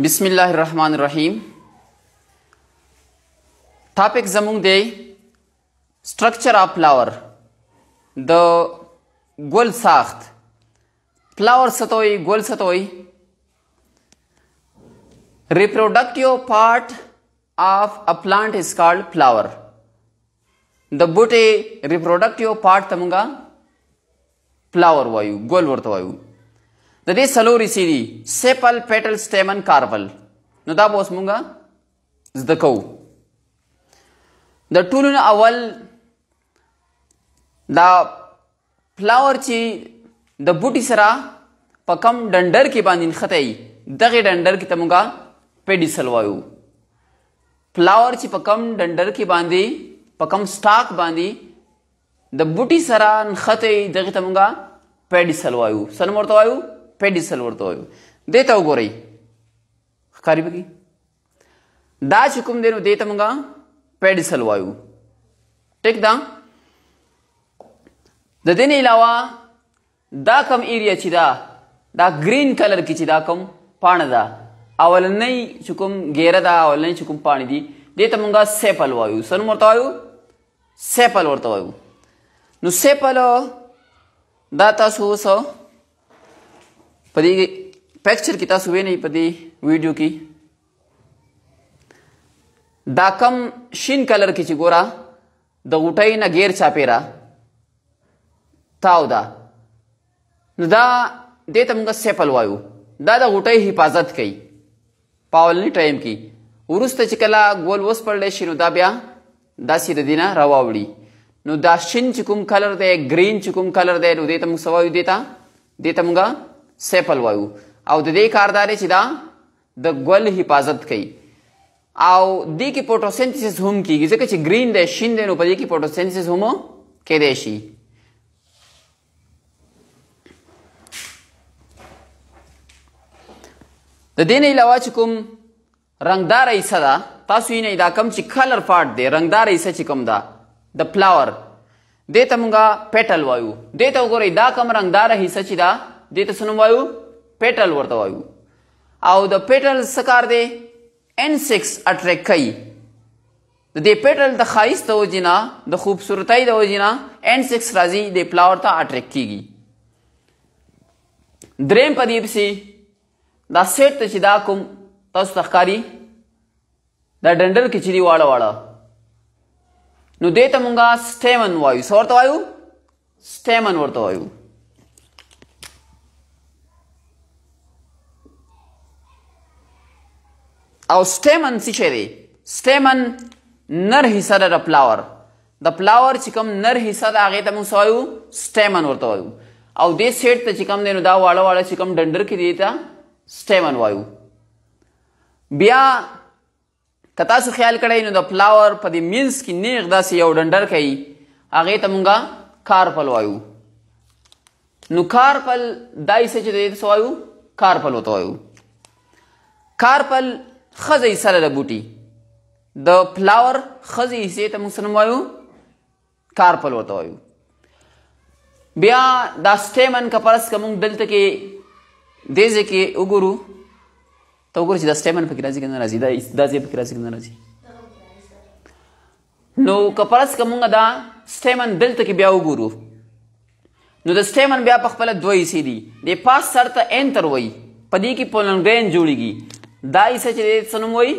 बिस्मिल्लाहिर्रहमानिर्रहीम टॉपिक जमुंग दे स्ट्रक्चर ऑफ फ्लावर द गोल साख्त फ्लावर सतोई गोल सतोई reproductive part of a plant is called flower द बूटे रिप्रोडक्टिव पार्ट तमंगा फ्लावर वायु गोल वर्त वायु د دې سلوري سری سیپل پیټل سټیمن کارول نو دا به اوس مونږه زده کوو د ټولو نه اول دا فلاور چې د بوټي سره په کم ډنډر کې باندې نښتی دغه ډنډر کې ته مونږه پیډیسل وایو فلاور چې په کم ډنډر کې باندې په کم سټاک باندې د بوټي سره نښتی دغه ته مونږه پیډیسل وایو سلم ورته وایو پیډیسل ورته وایو دې ته وګورئ ښکاری بګي دا چې کوم دی نو دې ته موږ پیډیسل وایو ټیک ده د دې نه علاوه دا کم ایریا چې دا دا گرین کلر کې چې دا کم پاڼه ده اولنۍ چې کوم ګیره ده اولنۍ چې کوم پاڼې دي دې ته موږ سیپل وایو سن ورته وایو سیپل ورته وایو نو سیپل دا تاسو اوس په دې پکچر کې تاسو وینئ په دې ویډیو کې دا کم شین کلر کې چې ګورا د غوټۍ نه غیر چاپیرا تاو دا نو دا دې ته موږ سیپل وایو دا د غوټۍ حفاظت کوي پاولنی ټایم کې ورسته چې کله ګول وس پړلې شي نو دا بیا داسې د دینه راواوړي نو دا شین چې کوم کلر دی ګرین چې کوم کلر دی نو دې ته موږ سوایو دیتا دې ته موږ سیپل وایو او د دې کار داري چې دا د ګل حفاظت کوي او دې کې فوټوسنتسس هم کیږي ځکه چې گرین دی شین دی نو په دې کې فوټوسنتسس هم کېدای شي د دې نه علاوه چې کوم رنگدار ایسه ده تاسو یې نه دا کم چې کلر پارت دی رنگدار ایسه چې کوم ده د فلاور دې ته مونږه پیټل وایو دې ته وګورئ دا کم رنگدار حصہ چې دا دې ته سنم وایو پیټل ورته وایو او د پیټل سکار دی ان 6 اټریک کوي د دې پیټل د خایست د وجینا د خوبصورتۍ د وجینا ان 6 راځي د پلاور ته اټریک کیږي دریم په دې پسې دا سیټ چې دا کوم تاسو تخکاری دا ډنډل کې چې دی واړه واړه نو دې ته مونږه سټیمن وایو څه ورته وایو سټیمن ورته وایو او سټیمن څه شی دی سټیمن نر حصہ ده د پلاور د پلاور چې کوم نر حصہ ده هغه ته موږ وایو سټیمن ورته وایو او دې سیټ ته چې کوم دی نو دا واړه واړه چې کوم ډنډر کې دی ته سټیمن وایو بیا کتا سو خیال کړئ نو د پلاور په دې مینس کې نیغ داسې یو ډنډر کوي هغه ته مونږه کارپل وایو نو کارپل دای څه چې دی سوایو کارپل وته وایو کارپل خزه سره د بوټي د فلاور خزه حصے ته موږ سره وایو کارپل ورته وایو بیا دا سټیمن کپرس کوم دلته کې دیزه کې وګورو ته وګورئ چې دا سټیمن پکې راځي کنه راځي دا دا ځې پکې راځي کنه راځي نو کپرس کومه دا سټیمن دلته کې بیا وګورو نو د سټیمن بیا په خپل دوه حصے دي د پاس سر ته انتر وای پدې کې پولنګین جوړیږي دا ایسه چې سنوم وای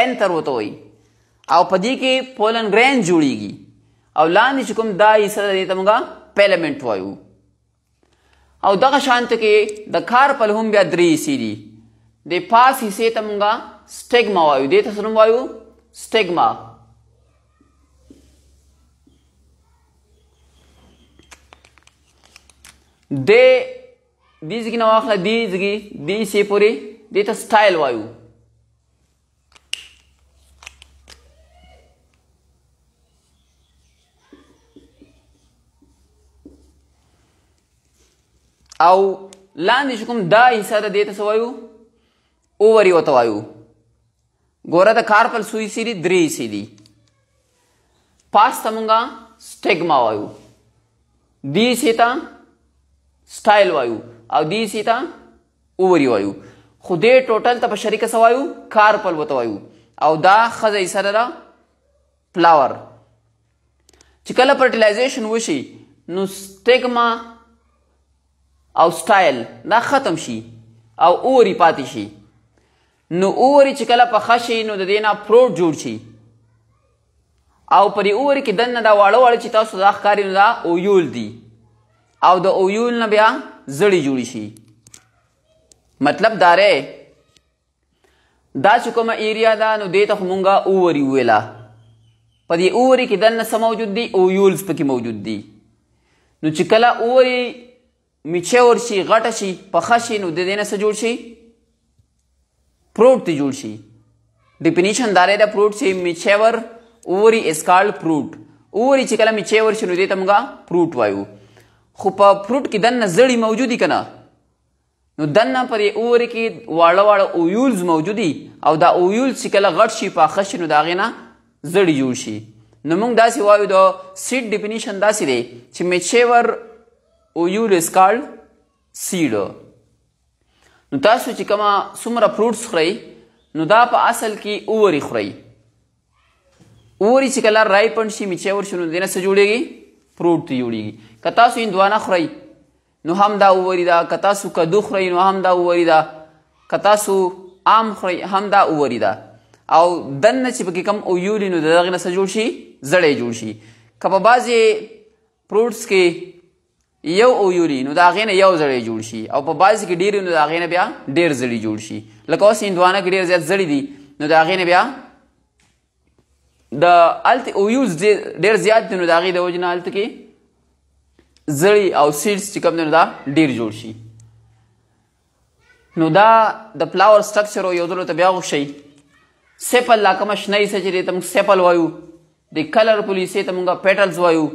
ان تر وته وای او پدې کې پولن ګرین جوړیږي او لاندې کوم دا ایسه دې ته موږ پیلمنٹ وایو او دغه شانت کې د کار په لهم بیا درې سی دي د پاس حصے ته موږ سټګما وایو دې ته سنوم وایو سټګما د دې ځګ نه واخله دې ځګ دې سی پوری دې ته سټایل وایو او لاندې کوم دا حصہ د دې ته سوایو اووري وته وایو ګوره د کارپل سویسیری درې حصے دي پاس تمونګه سټګما وایو دې سیتا سټایل وایو او دې سیتا اووري وایو خو دې ټوټل ته په شریکه سوایو کارپل وته وایو او دا خزه سره را فلاور چې کله فرټیلایزیشن وشي نو سټیګما او سټایل دا ختم شي او اوري پاتې شي نو اوري چې کله په خشي نو د دینه پروټ جوړ شي او پرې اوري کې دنه دا واړه واړه چې تاسو دا ښکاری نو دا اویول دي او د اویول نه بیا زړی جوړ شي مطلب داره دا چې کومه ایریا ده نو دې ته مونږه اووري ویلا په دې اووري کې دنه څه موجود دي اویولز پکې موجود دي نو چې کله اووري میچه ورشي غټه شي پخه شي نو د دې نه څه جوړ شي پروټ ته جوړ شي ډیفینیشن دا لري پروټ چې میچه ور اووري از کالډ پروټ اووري چې کله میچه ورشي نو دې ته مونږه پروټ وایو خو په پروټ کې دنه زړی موجودي کنه نو دنه پر اور کې واړه واړه اویولز موجودي او دا اویول چې کله غټ شي په خش نو دا غینا زړی جوړ شي نو موږ داسې وایو دا سیډ ډیفینیشن داسې دی چې میچیور اویول از کالډ سیډ نو تاسو چې کما څومره فروټس خورئ نو دا په اصل کې اوري خورئ اوري چې کله رایپن شي میچیور شي نو دینه څه جوړیږي فروټ ته جوړیږي که تاسو هندوانه خورئ نو هم دا ووري دا که تاسو کدو خورئ نو هم دا ووري ده که تاسو عام خورئ هم دا ووري ده او دننه چې پکې کم اویولي نو د دغې نه څه جوړ شي زړی جوړ شي که په بعضې پروټس کې یو اویوري نو د هغې نه یو زړی جوړ شي او په بعضې کې ډېر نو د هغې نه بیا ډېر زړي جوړ شي لکه اوس هندوانه کې ډېر زیات زړي دي نو د هغې نه بیا د هلته اویوز ډېر زیات دي نو د هغې د وجې نه هلته کې زړی او سیډز چې کوم دا ډیر جوړ شي نو دا د فلاور سټرکچر یو ډول ته بیا وشي سیپل لا کوم شنه یې چې تم سیپل وایو د کلر پولیسې ته مونږه پیټلز وایو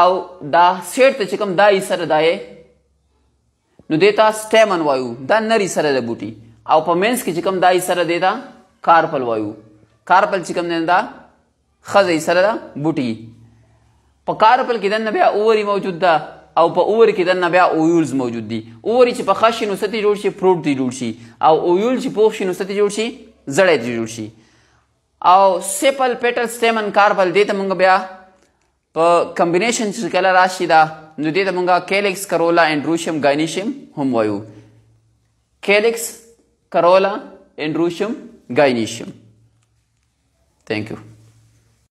او دا سیټ ته چې کوم دا یې سره دای نو دیتا سټیمن وایو دا نری سره د بوټي او په مینس کې چې کوم دا یې سره دیتا کارپل وایو کارپل چې کوم نه دا خزې سره دا بوټي په کارپل کې دنه بیا اوري موجود ده او په اور کې دنه بیا اویولز موجود دي اوري چې په خښ نو ستې جوړ شي پروټ دی جوړ شي او اویول چې پوښ نو ستې جوړ شي زړې دی جوړ شي او سیپل پیټل سټیمن کارپل دې ته مونږ بیا په کمبینیشن چې کله راشي دا نو دې ته مونږه کیلکس کرولا انډروشم گاینیشم هم وایو کیلکس کرولا انډروشم گاینیشم ثانک یو